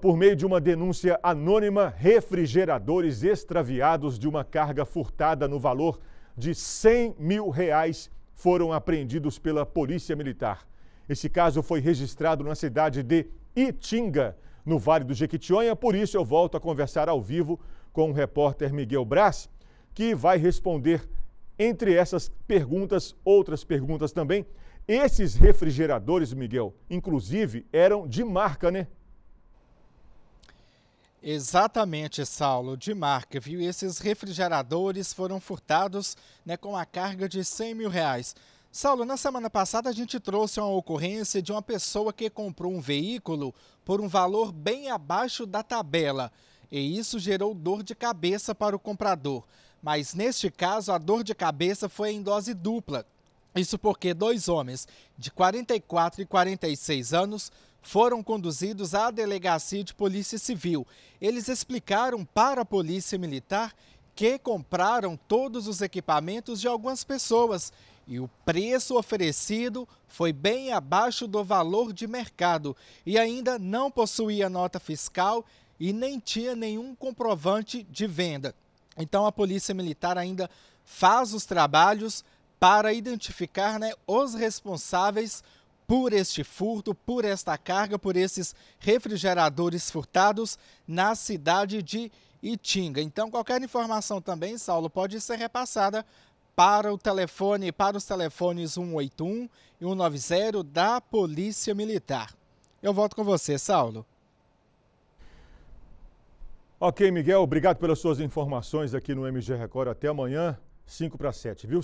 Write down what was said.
Por meio de uma denúncia anônima, refrigeradores extraviados de uma carga furtada no valor de 100 mil reais foram apreendidos pela Polícia Militar. Esse caso foi registrado na cidade de Itinga, no Vale do Jequitinhonha. Por isso, eu volto a conversar ao vivo com o repórter Miguel Braz, que vai responder, entre essas perguntas, outras perguntas também. Esses refrigeradores, Miguel, inclusive, eram de marca, né? Exatamente, Saulo, de marca, viu? Esses refrigeradores foram furtados né, com a carga de 100 mil reais. Saulo, na semana passada a gente trouxe uma ocorrência de uma pessoa que comprou um veículo por um valor bem abaixo da tabela. E isso gerou dor de cabeça para o comprador. Mas neste caso, a dor de cabeça foi em dose dupla. Isso porque dois homens de 44 e 46 anos foram conduzidos à delegacia de Polícia Civil. Eles explicaram para a Polícia Militar que compraram todos os equipamentos de algumas pessoas e o preço oferecido foi bem abaixo do valor de mercado e ainda não possuía nota fiscal e nem tinha nenhum comprovante de venda. Então a Polícia Militar ainda faz os trabalhos para identificar né, os responsáveis por este furto, por esta carga, por esses refrigeradores furtados na cidade de Itinga. Então, qualquer informação também, Saulo, pode ser repassada para o telefone, para os telefones 181 e 190 da Polícia Militar. Eu volto com você, Saulo. Ok, Miguel, obrigado pelas suas informações aqui no MG Record. Até amanhã, 5 para 7, viu?